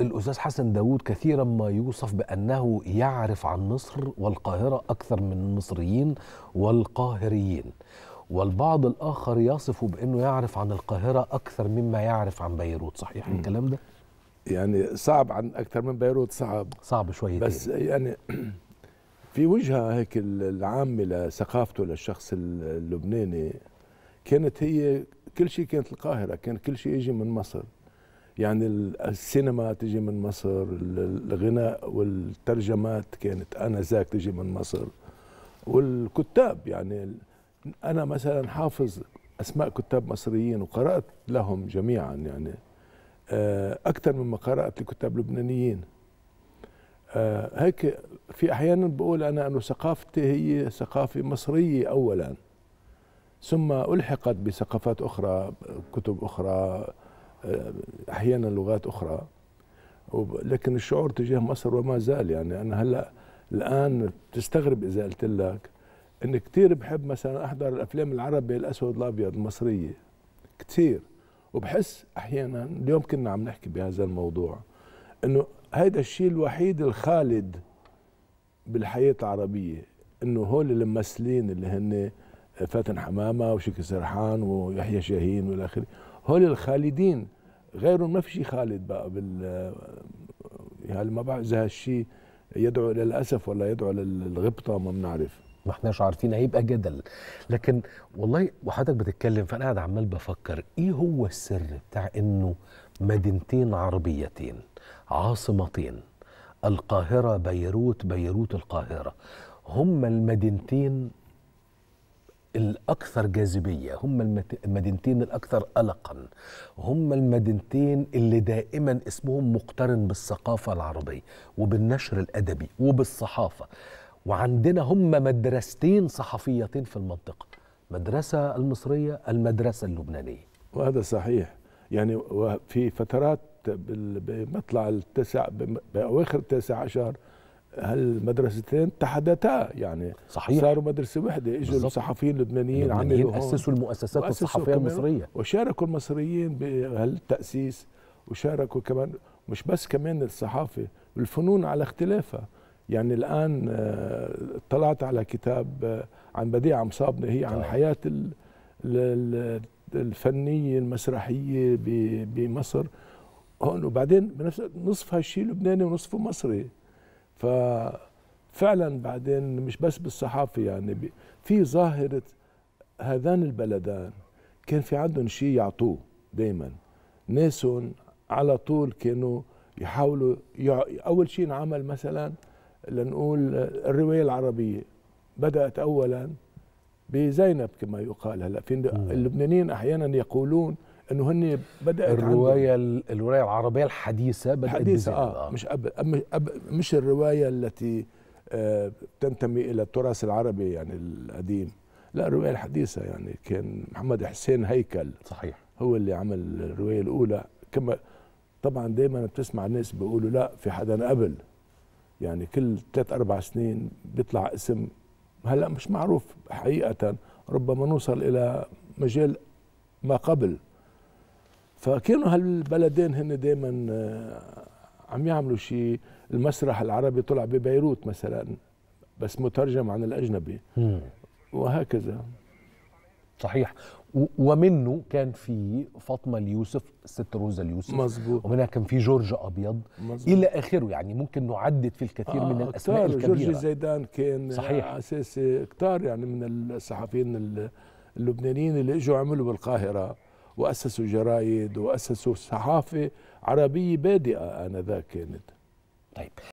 الأستاذ حسن داوود كثيرا ما يوصف بأنه يعرف عن مصر والقاهرة أكثر من المصريين والقاهريين والبعض الآخر يصف بأنه يعرف عن القاهرة أكثر مما يعرف عن بيروت صحيح م. الكلام ده؟ يعني صعب عن أكثر من بيروت صعب صعب شويتين بس يعني في وجهة هيك العامة لثقافته للشخص اللبناني كانت هي كل شيء كانت القاهرة كان كل شيء يجي من مصر يعني السينما تجي من مصر الغناء والترجمات كانت أنا ذاك تجي من مصر والكتاب يعني أنا مثلا حافظ أسماء كتاب مصريين وقرأت لهم جميعا يعني آه، أكثر مما قرأت لكتاب لبنانيين آه، هيك في أحيانا بقول أنا أنه ثقافتي هي ثقافة مصرية أولا ثم ألحقت بثقافات أخرى كتب أخرى آه، احيانا لغات اخرى لكن الشعور تجاه مصر وما زال يعني انا هلا الان بتستغرب اذا قلت لك ان كثير بحب مثلا احضر الافلام العربيه الاسود الابيض المصريه كثير وبحس احيانا اليوم كنا عم نحكي بهذا الموضوع انه هيدا الشيء الوحيد الخالد بالحياه العربيه انه هول الممثلين اللي هن آه، فاتن حمامه وشيكي سرحان ويحيى شاهين والى اخره هول الخالدين غيرهم ما في شيء خالد بقى بال يعني ما بعرف اذا هالشيء يدعو الى الاسف ولا يدعو للغبطه ما بنعرف ما احناش عارفين هيبقى جدل لكن والله وحضرتك بتتكلم فانا قاعد عمال بفكر ايه هو السر بتاع انه مدينتين عربيتين عاصمتين القاهره بيروت بيروت القاهره هما المدينتين الأكثر جاذبية هم المدينتين الأكثر قلقا هم المدينتين اللي دائما اسمهم مقترن بالثقافة العربية وبالنشر الأدبي وبالصحافة وعندنا هم مدرستين صحفيتين في المنطقة مدرسة المصرية المدرسة اللبنانية وهذا صحيح يعني في فترات بمطلع التسع بأواخر التاسع عشر هالمدرستين اتحدتا يعني صحيح صاروا مدرسه وحده اجوا الصحفيين اللبنانيين عملوا اسسوا المؤسسات الصحفيه المصريه وشاركوا المصريين بهالتاسيس وشاركوا كمان مش بس كمان الصحافه الفنون على اختلافها يعني الان اطلعت آه، على كتاب آه، عن بديع مصابنه هي عن حياه الفنيه المسرحيه بمصر هون وبعدين بنفس نصف هالشيء لبناني ونصفه مصري ففعلا بعدين مش بس بالصحافة يعني في ظاهرة هذان البلدان كان في عندهم شيء يعطوه دايما ناسهم على طول كانوا يحاولوا يع... أول شيء انعمل مثلا لنقول الرواية العربية بدأت أولا بزينب كما يقال هلا في اللبنانيين أحيانا يقولون انه هن بدات الروايه الروايه العربيه الحديثه بدات حديثة آه, آه. مش قبل أب... أب... مش الروايه التي آه تنتمي الى التراث العربي يعني القديم لا الروايه الحديثه يعني كان محمد حسين هيكل صحيح هو اللي عمل الروايه الاولى كما طبعا دائما بتسمع الناس بيقولوا لا في حدا قبل يعني كل ثلاث اربع سنين بيطلع اسم هلا مش معروف حقيقه ربما نوصل الى مجال ما قبل فكانوا هالبلدين هن دائما آه، عم يعملوا شيء المسرح العربي طلع ببيروت مثلا بس مترجم عن الاجنبي وهكذا صحيح ومنه كان في فاطمه اليوسف ست روزا اليوسف مظبوط ومنها كان في جورج ابيض مزبوط. الى اخره يعني ممكن نعدد في الكثير آه من الاسماء الكبيره جورج زيدان كان صحيح اساسي كتار يعني من الصحفيين اللبنانيين اللي اجوا عملوا بالقاهره وأسسوا جرايد وأسسوا صحافة عربية بادئة آنذاك كانت طيب